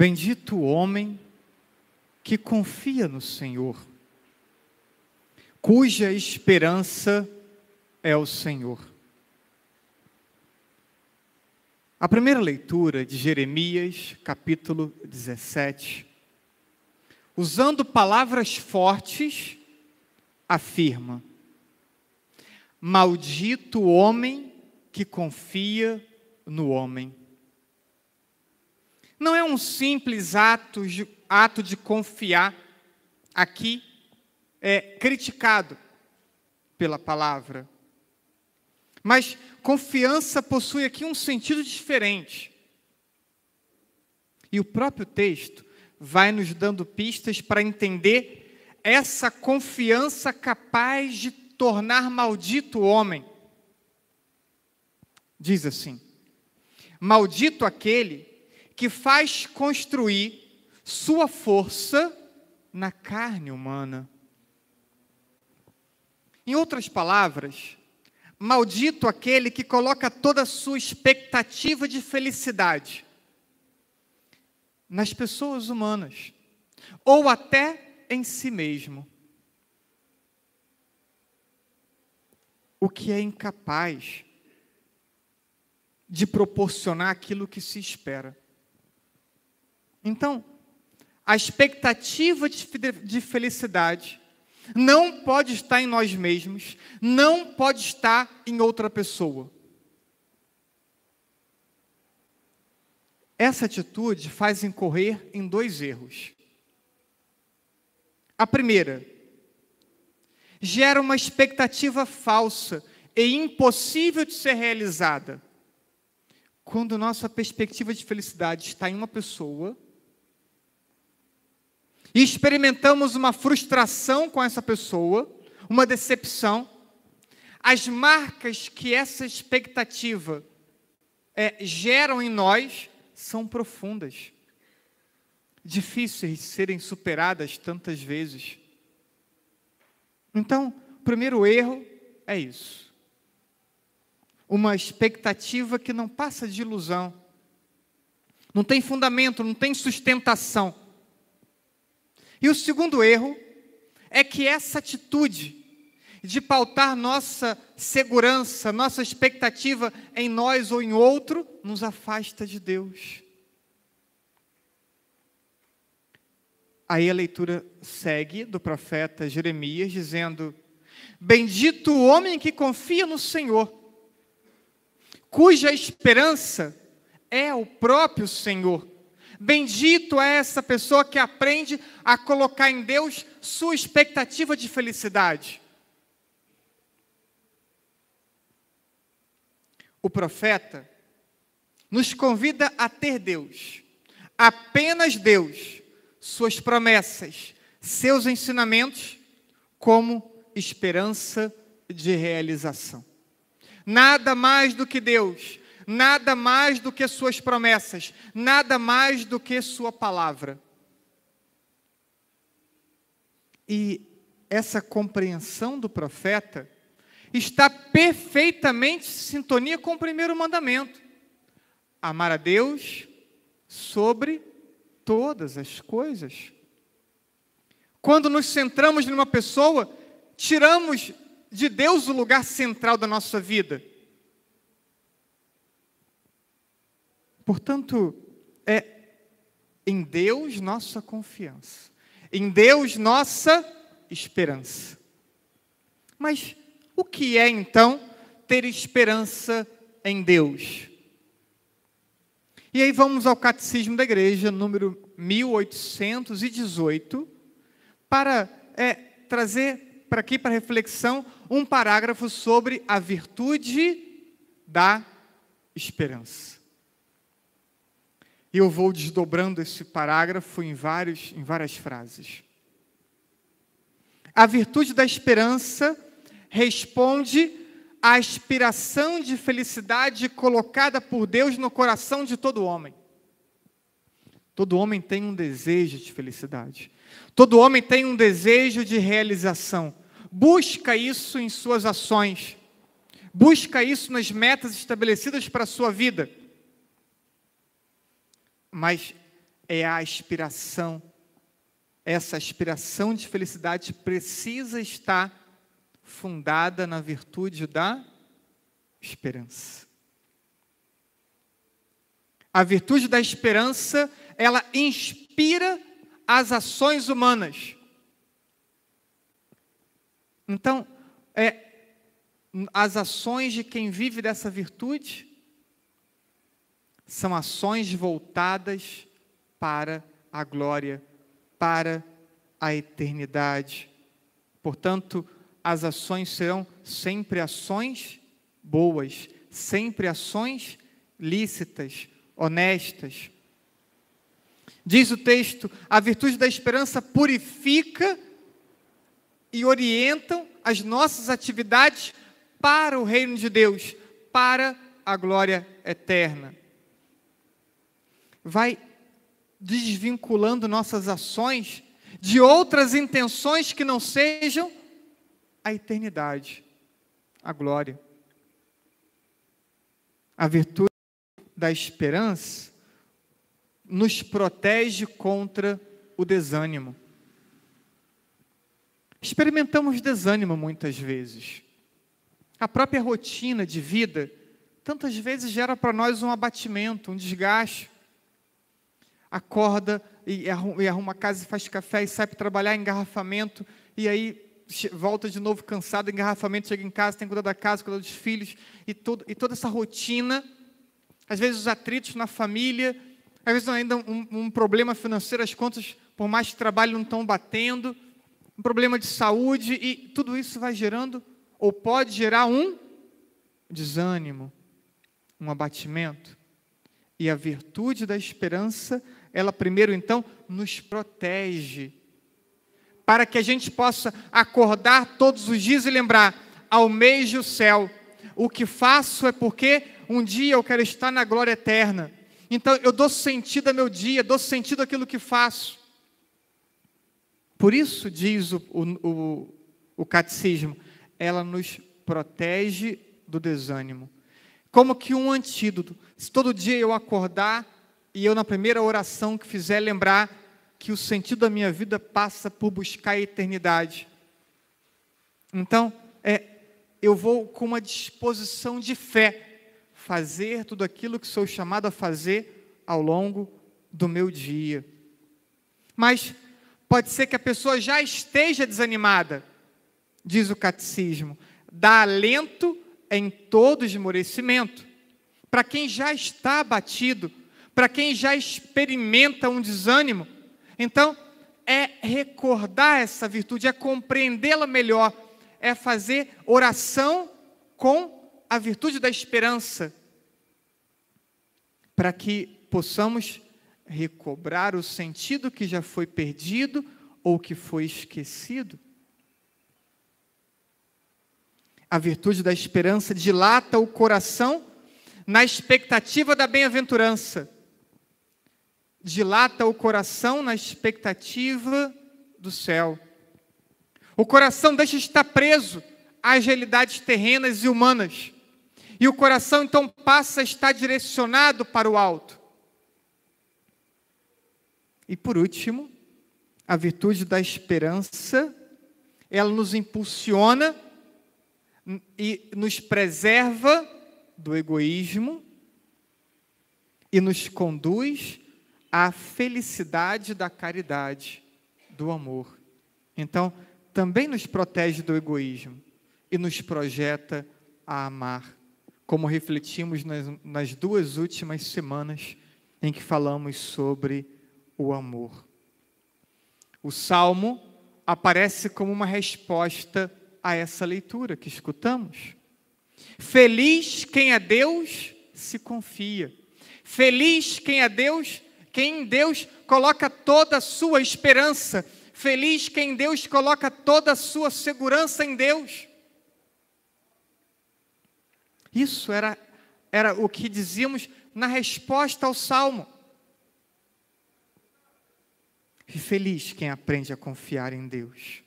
Bendito o homem que confia no Senhor, cuja esperança é o Senhor. A primeira leitura de Jeremias, capítulo 17, usando palavras fortes, afirma: Maldito o homem que confia no homem. Não é um simples ato de, ato de confiar aqui é criticado pela palavra. Mas confiança possui aqui um sentido diferente. E o próprio texto vai nos dando pistas para entender essa confiança capaz de tornar maldito o homem. Diz assim: Maldito aquele que faz construir sua força na carne humana. Em outras palavras, maldito aquele que coloca toda a sua expectativa de felicidade nas pessoas humanas ou até em si mesmo. O que é incapaz de proporcionar aquilo que se espera. Então, a expectativa de felicidade não pode estar em nós mesmos, não pode estar em outra pessoa. Essa atitude faz incorrer em dois erros. A primeira, gera uma expectativa falsa e impossível de ser realizada. Quando nossa perspectiva de felicidade está em uma pessoa, e experimentamos uma frustração com essa pessoa, uma decepção, as marcas que essa expectativa é, geram em nós são profundas, difíceis de serem superadas tantas vezes. Então, o primeiro erro é isso. Uma expectativa que não passa de ilusão, não tem fundamento, não tem sustentação. E o segundo erro é que essa atitude de pautar nossa segurança, nossa expectativa em nós ou em outro, nos afasta de Deus. Aí a leitura segue do profeta Jeremias dizendo: Bendito o homem que confia no Senhor, cuja esperança é o próprio Senhor, Bendito é essa pessoa que aprende a colocar em Deus sua expectativa de felicidade. O profeta nos convida a ter Deus, apenas Deus, suas promessas, seus ensinamentos, como esperança de realização. Nada mais do que Deus, nada mais do que suas promessas, nada mais do que sua palavra. E essa compreensão do profeta está perfeitamente em sintonia com o primeiro mandamento: amar a Deus sobre todas as coisas. Quando nos centramos numa pessoa, tiramos de Deus o lugar central da nossa vida Portanto, é em Deus nossa confiança, em Deus nossa esperança. Mas o que é então ter esperança em Deus? E aí vamos ao Catecismo da Igreja, número 1818, para é, trazer para aqui, para reflexão, um parágrafo sobre a virtude da esperança. E eu vou desdobrando esse parágrafo em, vários, em várias frases. A virtude da esperança responde à aspiração de felicidade colocada por Deus no coração de todo homem. Todo homem tem um desejo de felicidade. Todo homem tem um desejo de realização. Busca isso em suas ações. Busca isso nas metas estabelecidas para a sua vida mas é a aspiração. Essa aspiração de felicidade precisa estar fundada na virtude da esperança. A virtude da esperança, ela inspira as ações humanas. Então, é, as ações de quem vive dessa virtude são ações voltadas para a glória, para a eternidade. Portanto, as ações serão sempre ações boas, sempre ações lícitas, honestas. Diz o texto: a virtude da esperança purifica e orientam as nossas atividades para o reino de Deus, para a glória eterna vai desvinculando nossas ações de outras intenções que não sejam a eternidade, a glória. A virtude da esperança nos protege contra o desânimo. Experimentamos desânimo muitas vezes. A própria rotina de vida tantas vezes gera para nós um abatimento, um desgaste acorda e arruma, e arruma casa e faz café e sai para trabalhar em engarrafamento e aí volta de novo cansado, engarrafamento, chega em casa, tem que cuidar da casa, cuidar dos filhos e, todo, e toda essa rotina, às vezes os atritos na família, às vezes ainda um, um problema financeiro, as contas, por mais que trabalhe, não estão batendo, um problema de saúde e tudo isso vai gerando ou pode gerar um desânimo, um abatimento. E a virtude da esperança ela primeiro então nos protege, para que a gente possa acordar todos os dias e lembrar: almeje o céu. O que faço é porque um dia eu quero estar na glória eterna. Então eu dou sentido ao meu dia, dou sentido àquilo que faço. Por isso, diz o, o, o catecismo, ela nos protege do desânimo. Como que um antídoto. Se todo dia eu acordar e eu, na primeira oração que fizer, lembrar que o sentido da minha vida passa por buscar a eternidade. Então, é, eu vou com uma disposição de fé fazer tudo aquilo que sou chamado a fazer ao longo do meu dia. Mas pode ser que a pessoa já esteja desanimada, diz o catecismo, dá alento em todo esmorecimento. Para quem já está abatido, para quem já experimenta um desânimo. Então, é recordar essa virtude, é compreendê-la melhor, é fazer oração com a virtude da esperança, para que possamos recobrar o sentido que já foi perdido ou que foi esquecido. A virtude da esperança dilata o coração na expectativa da bem-aventurança dilata o coração na expectativa do céu. O coração deixa de estar preso às realidades terrenas e humanas. E o coração então passa a estar direcionado para o alto. E por último, a virtude da esperança, ela nos impulsiona e nos preserva do egoísmo e nos conduz a felicidade da caridade, do amor. Então, também nos protege do egoísmo e nos projeta a amar, como refletimos nas, nas duas últimas semanas em que falamos sobre o amor. O salmo aparece como uma resposta a essa leitura que escutamos. Feliz quem a Deus se confia. Feliz quem a Deus quem Deus coloca toda a sua esperança, feliz quem Deus coloca toda a sua segurança em Deus. Isso era, era o que dizíamos na resposta ao salmo. E feliz quem aprende a confiar em Deus.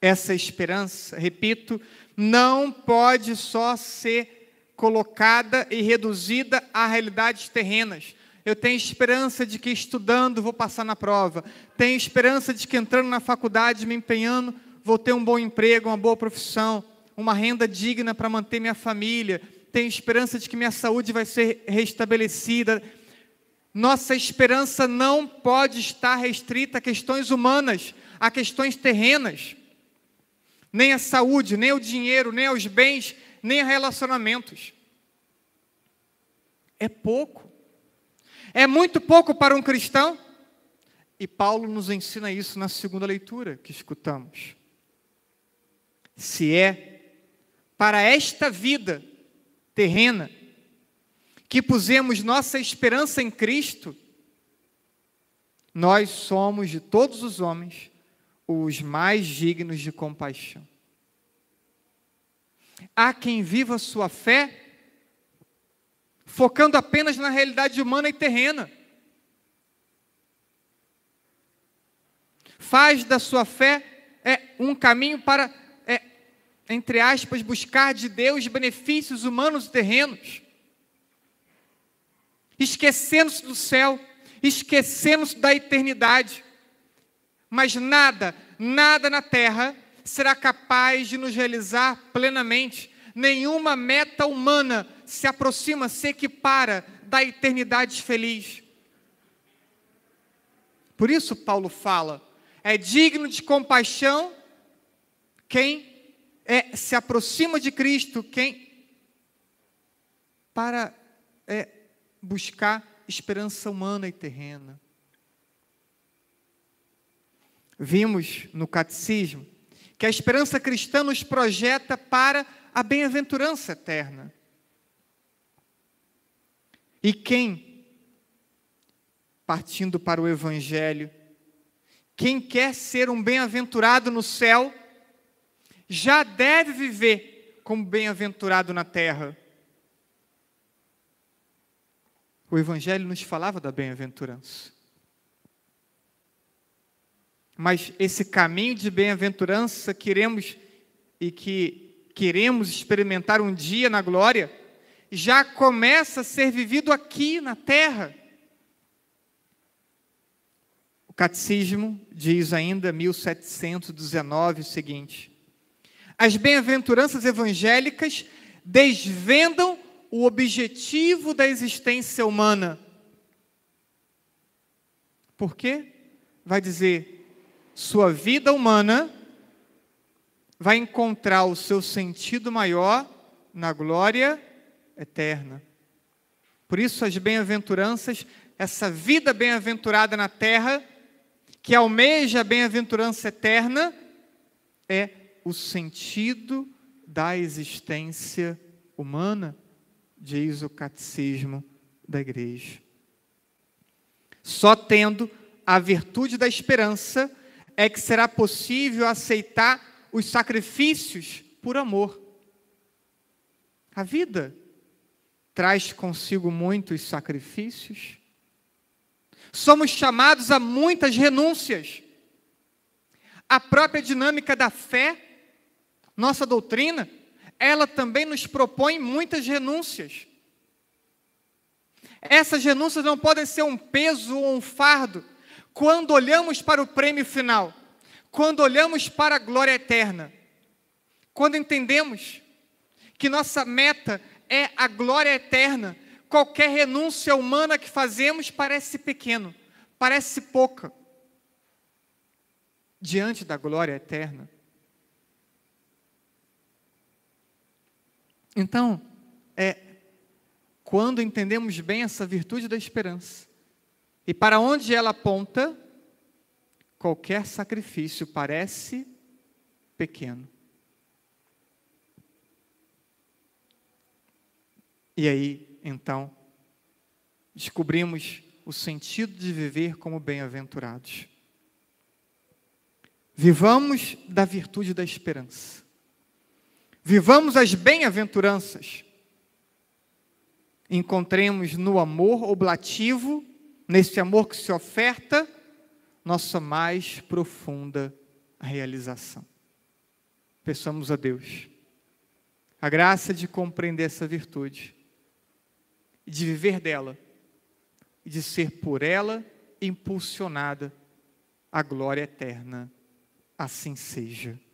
Essa esperança, repito, não pode só ser colocada e reduzida a realidades terrenas eu tenho esperança de que estudando vou passar na prova. Tenho esperança de que entrando na faculdade, me empenhando, vou ter um bom emprego, uma boa profissão, uma renda digna para manter minha família. Tenho esperança de que minha saúde vai ser restabelecida. Nossa esperança não pode estar restrita a questões humanas, a questões terrenas. Nem a saúde, nem o dinheiro, nem aos bens, nem a relacionamentos. É pouco. É muito pouco para um cristão? E Paulo nos ensina isso na segunda leitura que escutamos. Se é para esta vida terrena que pusemos nossa esperança em Cristo, nós somos de todos os homens os mais dignos de compaixão. Há quem viva sua fé focando apenas na realidade humana e terrena. Faz da sua fé é um caminho para, é, entre aspas, buscar de Deus benefícios humanos e terrenos, esquecendo-se do céu, esquecendo-se da eternidade. Mas nada, nada na terra será capaz de nos realizar plenamente. Nenhuma meta humana se aproxima, se equipara da eternidade feliz. Por isso, Paulo fala: é digno de compaixão quem é, se aproxima de Cristo, quem para é, buscar esperança humana e terrena. Vimos no catecismo que a esperança cristã nos projeta para a bem-aventurança eterna. E quem, partindo para o Evangelho, quem quer ser um bem-aventurado no céu, já deve viver como bem-aventurado na terra. O Evangelho nos falava da bem-aventurança. Mas esse caminho de bem-aventurança queremos e que queremos experimentar um dia na glória, já começa a ser vivido aqui na terra. O catecismo diz ainda, 1719, o seguinte: As bem-aventuranças evangélicas desvendam o objetivo da existência humana. Por quê? Vai dizer: sua vida humana vai encontrar o seu sentido maior na glória eterna. Por isso, as bem-aventuranças, essa vida bem-aventurada na terra, que almeja a bem-aventurança eterna, é o sentido da existência humana, diz o catecismo da igreja. Só tendo a virtude da esperança é que será possível aceitar os sacrifícios por amor. A vida traz consigo muitos sacrifícios. Somos chamados a muitas renúncias. A própria dinâmica da fé, nossa doutrina, ela também nos propõe muitas renúncias. Essas renúncias não podem ser um peso ou um fardo quando olhamos para o prêmio final, quando olhamos para a glória eterna, quando entendemos que nossa meta é a glória eterna. Qualquer renúncia humana que fazemos parece pequeno, parece pouca diante da glória eterna. Então, é quando entendemos bem essa virtude da esperança e para onde ela aponta, qualquer sacrifício parece pequeno. E aí, então, descobrimos o sentido de viver como bem-aventurados. Vivamos da virtude da esperança. Vivamos as bem-aventuranças. Encontremos no amor oblativo, nesse amor que se oferta, nossa mais profunda realização. Peçamos a Deus a graça de compreender essa virtude de viver dela, de ser por ela impulsionada à glória eterna. Assim seja.